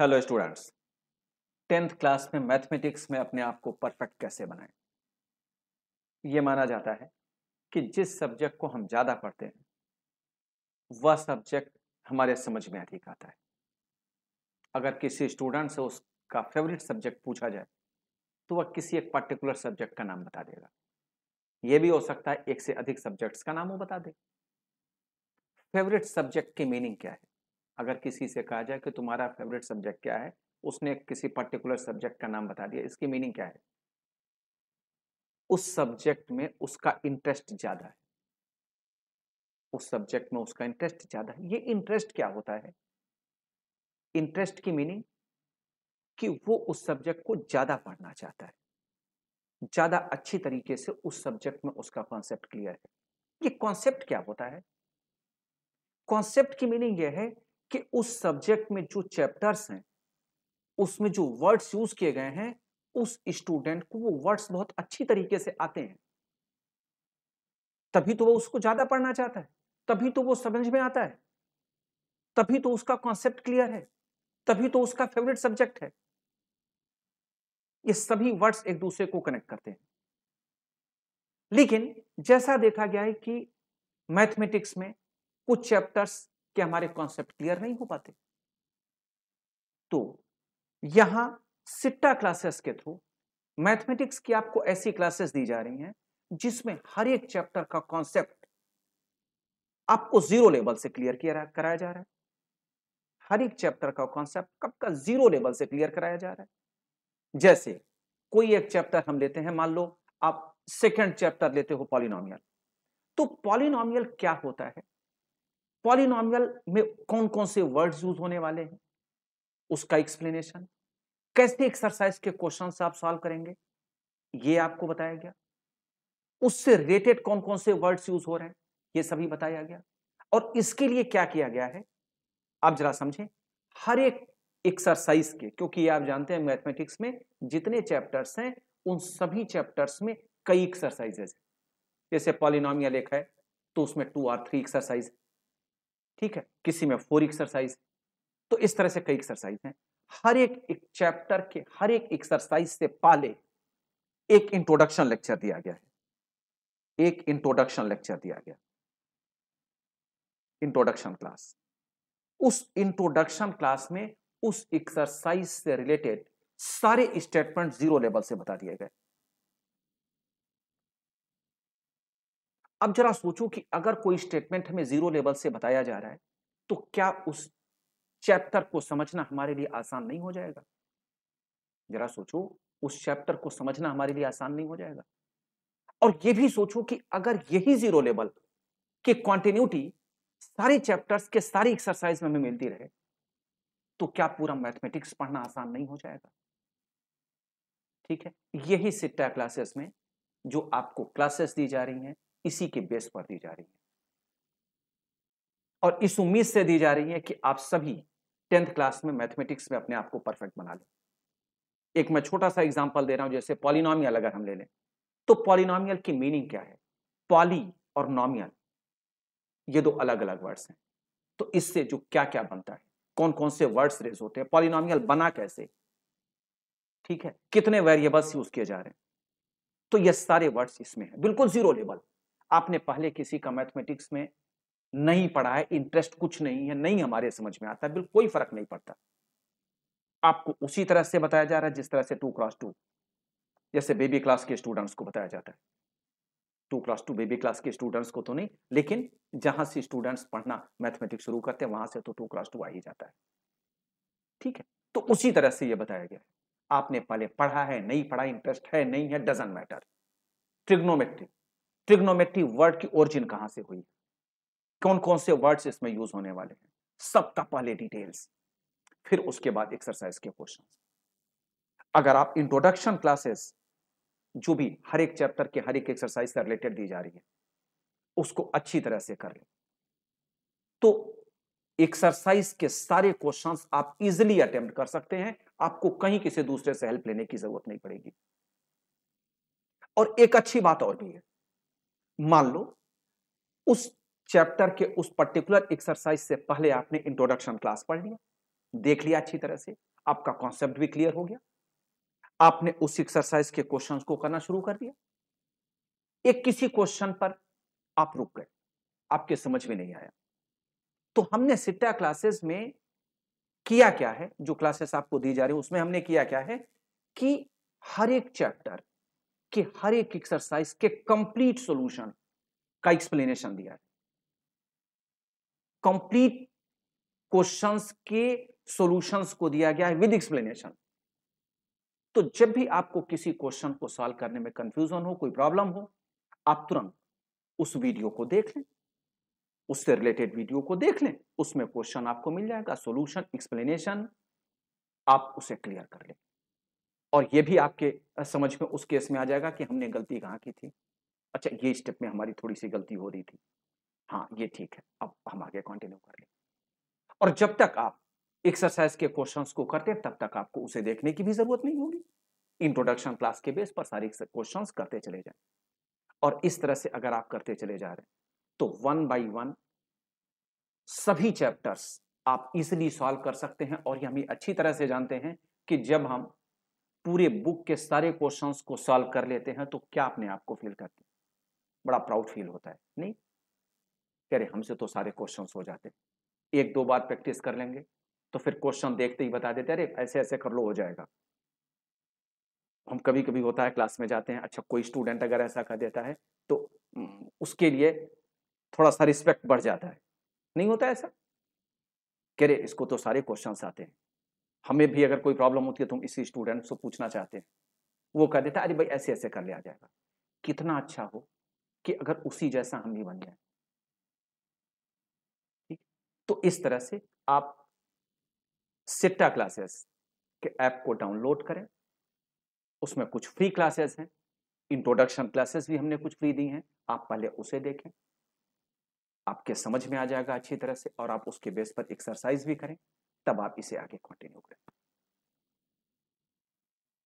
hello students tenth class में mathematics में अपने आप को परफेक्ट कैसे बनाएं ये माना जाता है कि जिस सब्जेक्ट को हम ज़्यादा पढ़ते हैं वह सब्जेक्ट हमारे समझ में अधिक आता है अगर किसी स्टूडेंट से उसका फेवरेट सब्जेक्ट पूछा जाए तो वह किसी एक पर्टिकुलर सब्जेक्ट का नाम बता देगा यह भी हो सकता है एक से अधिक सब्जेक्ट्स का नाम वो बता दे फेवरेट सब्जेक्ट की मीनिंग क्या है अगर किसी से कहा जाए कि तुम्हारा फेवरेट सब्जेक्ट क्या है उसने किसी पर्टिकुलर सब्जेक्ट का नाम बता दिया इसकी मीनिंग क्या है उस सब्जेक्ट में उसका इंटरेस्ट ज़्यादा है उस सब्जेक्ट में उसका इंटरेस्ट ज़्यादा है ये इंटरेस्ट क्या होता है इंटरेस्ट की मीनिंग कि वो उस सब्जेक्ट को ज़्यादा पढ़ना चाहता है ज़्यादा अच्छी तरीके से उस सब्जेक्ट में उसका कॉन्सेप्ट क्लियर है ये कॉन्सेप्ट क्या होता है कॉन्सेप्ट की मीनिंग यह है कि उस सब्जेक्ट में जो चैप्टर्स हैं उसमें जो वर्ड्स यूज किए गए हैं उस स्टूडेंट को वो वर्ड्स बहुत अच्छी तरीके से आते हैं तभी तो वो उसको ज्यादा पढ़ना चाहता है तभी तो वो समझ में आता है तभी तो उसका कॉन्सेप्ट क्लियर है तभी तो उसका फेवरेट सब्जेक्ट है ये सभी वर्ड्स एक दूसरे को कनेक्ट करते हैं लेकिन जैसा देखा गया है कि मैथमेटिक्स में कुछ चैप्टर्स कि हमारे कॉन्सेप्ट क्लियर नहीं हो पाते तो यहां सिट्टा क्लासेस के थ्रू मैथमेटिक्स की आपको ऐसी क्लासेस दी जा रही हैं जिसमें हर एक चैप्टर का कॉन्सेप्ट आपको जीरो लेवल से क्लियर किया कराया जा रहा है हर एक चैप्टर का कॉन्सेप्ट कब का जीरो लेवल से क्लियर कराया जा रहा है जैसे कोई एक चैप्टर हम लेते हैं मान लो आप सेकेंड चैप्टर लेते हो पॉलिनोमियल तो पॉलिनोमियल क्या होता है पॉलिनॉमियल में कौन कौन से वर्ड्स यूज होने वाले हैं उसका एक्सप्लेनेशन कैसे एक्सरसाइज के क्वेश्चन आप सॉल्व करेंगे ये आपको बताया गया उससे रिलेटेड कौन कौन से वर्ड्स यूज हो रहे हैं ये सभी बताया गया और इसके लिए क्या किया गया है आप जरा समझें हर एक एक्सरसाइज के क्योंकि आप जानते हैं मैथमेटिक्स में जितने चैप्टर्स हैं उन सभी चैप्टर्स में कई एक्सरसाइजेस हैं जैसे पॉलिनॉमियल एक है तो उसमें टू और थ्री एक्सरसाइज ठीक है किसी में फोर एक्सरसाइज तो इस तरह से कई एक्सरसाइज हैं हर एक, एक चैप्टर के हर एक एक्सरसाइज से पहले एक इंट्रोडक्शन लेक्चर दिया गया है एक इंट्रोडक्शन लेक्चर दिया गया इंट्रोडक्शन क्लास उस इंट्रोडक्शन क्लास में उस एक्सरसाइज से रिलेटेड सारे स्टेटमेंट जीरो लेवल से बता दिए गए अब जरा सोचो कि अगर कोई स्टेटमेंट हमें जीरो लेवल से बताया जा रहा है तो क्या उस चैप्टर को समझना हमारे लिए आसान नहीं हो जाएगा जरा सोचो उस चैप्टर को समझना हमारे लिए आसान नहीं हो जाएगा और यह भी सोचो कि अगर यही जीरो लेवल की कॉन्टिन्यूटी सारे चैप्टर्स के सारी एक्सरसाइज में हमें मिलती रहे तो क्या पूरा मैथमेटिक्स पढ़ना आसान नहीं हो जाएगा ठीक है यही सिट्टा क्लासेस में जो आपको क्लासेस दी जा रही हैं इसी के बेस पर दी जा रही है और इस उम्मीद से दी जा रही है कि आप सभी टेंथ क्लास में मैथमेटिक्स में अपने आप को परफेक्ट बना लें एक मैं छोटा सा एग्जांपल दे रहा हूं जैसे पॉलिनॉमियल अगर हम ले लें तो पॉलिनॉमियल की मीनिंग क्या है पॉली और नॉमियल ये दो अलग अलग वर्ड्स हैं तो इससे जो क्या क्या बनता है कौन कौन से वर्ड्स रेज होते हैं पॉलिनॉमियल बना कैसे ठीक है कितने वेरिएबल्स यूज किए जा रहे हैं तो ये सारे वर्ड्स इसमें है बिल्कुल जीरो लेवल आपने पहले किसी का मैथमेटिक्स में नहीं पढ़ा है इंटरेस्ट कुछ नहीं है नहीं हमारे समझ में आता बिल्कुल कोई फर्क नहीं पड़ता आपको उसी तरह से बताया जा रहा है जिस तरह से टू क्लास टू जैसे बेबी क्लास के स्टूडेंट्स को बताया जाता है two class two baby class के स्टूडेंट्स को तो नहीं लेकिन जहां से स्टूडेंट्स पढ़ना मैथमेटिक्स शुरू करते हैं वहां से तो टू क्लास टू आ ही जाता है ठीक है तो उसी तरह से यह बताया गया आपने पहले पढ़ा है नहीं पढ़ा इंटरेस्ट है नहीं है doesn't matter trigonometric trigonometry word की ओरिजिन कहां से हुई कौन कौन से वर्ड्स इसमें यूज होने वाले हैं सबका पहले डिटेल्स फिर उसके बाद एक्सरसाइज के क्वेश्चन अगर आप इंट्रोडक्शन क्लासेस जो भी हर एक चैप्टर के हर एक एक्सरसाइज से रिलेटेड दी जा रही है उसको अच्छी तरह से कर लें तो एक्सरसाइज के सारे क्वेश्चंस आप इजिली अटेम्प्ट कर सकते हैं आपको कहीं किसी दूसरे से हेल्प लेने की जरूरत नहीं पड़ेगी और एक अच्छी बात और भी है मान लो उस चैप्टर के उस पर्टिकुलर एक्सरसाइज से पहले आपने इंट्रोडक्शन क्लास पढ़ लिया देख लिया अच्छी तरह से आपका कॉन्सेप्ट भी क्लियर हो गया आपने उस एक्सरसाइज के क्वेश्चन को करना शुरू कर दिया एक किसी क्वेश्चन पर आप रुक गए आपके समझ में नहीं आया तो हमने सिट्टा क्लासेस में किया क्या है जो क्लासेस आपको दी जा रही है उसमें हमने किया क्या है कि हर एक चैप्टर के हर एक एक्सरसाइज के कंप्लीट सॉल्यूशन का एक्सप्लेनेशन दिया है कंप्लीट क्वेश्चंस के सॉल्यूशंस को दिया गया है विद एक्सप्लेनेशन तो जब भी आपको किसी क्वेश्चन को सॉल्व करने में कंफ्यूजन हो कोई प्रॉब्लम हो आप तुरंत उस वीडियो को देख लें उससे रिलेटेड वीडियो को देख लें उसमें क्वेश्चन आपको मिल जाएगा सॉल्यूशन एक्सप्लेनेशन आप उसे क्लियर कर लें और ये भी आपके समझ में उस केस में आ जाएगा कि हमने गलती कहाँ की थी अच्छा ये स्टेप में हमारी थोड़ी सी गलती हो रही थी हाँ ये ठीक है अब हम आगे कंटिन्यू कर लें और जब तक आप एक्सरसाइज के क्वेश्चंस को करते हैं तब तक आपको उसे देखने की भी जरूरत नहीं होगी इंट्रोडक्शन क्लास के बेस पर सारे क्वेश्चन करते चले जाए और इस तरह से अगर आप करते चले जा रहे हैं तो वन बाई वन सभी चैप्टर्स आप इजिली सॉल्व कर सकते हैं और ये हम अच्छी तरह से जानते हैं कि जब हम पूरे बुक के सारे क्वेश्चंस को सॉल्व कर लेते हैं तो क्या अपने आप को फील करते हैं बड़ा प्राउड फील होता है नहीं कह रहे हमसे तो सारे क्वेश्चन हो जाते हैं एक दो बार प्रैक्टिस कर लेंगे तो फिर क्वेश्चन देखते ही बता देते अरे ऐसे ऐसे कर लो हो जाएगा हम कभी कभी होता है क्लास में जाते हैं अच्छा कोई स्टूडेंट अगर ऐसा कर देता है तो उसके लिए थोड़ा सा रिस्पेक्ट बढ़ जाता है नहीं होता ऐसा कह रहे इसको तो सारे क्वेश्चन आते हैं हमें भी अगर कोई प्रॉब्लम होती है तो हम इसी स्टूडेंट से पूछना चाहते हैं वो कह देता है अरे भाई ऐसे ऐसे कर लिया जाएगा कितना अच्छा हो कि अगर उसी जैसा हम भी बन जाए ठीक तो इस तरह से आप सिट्टा क्लासेस के ऐप को डाउनलोड करें उसमें कुछ फ्री क्लासेस हैं इंट्रोडक्शन क्लासेस भी हमने कुछ फ्री दी हैं आप पहले उसे देखें आपके समझ में आ जाएगा अच्छी तरह से और आप उसके बेस पर एक्सरसाइज भी करें तब आप इसे आगे कंटिन्यू करें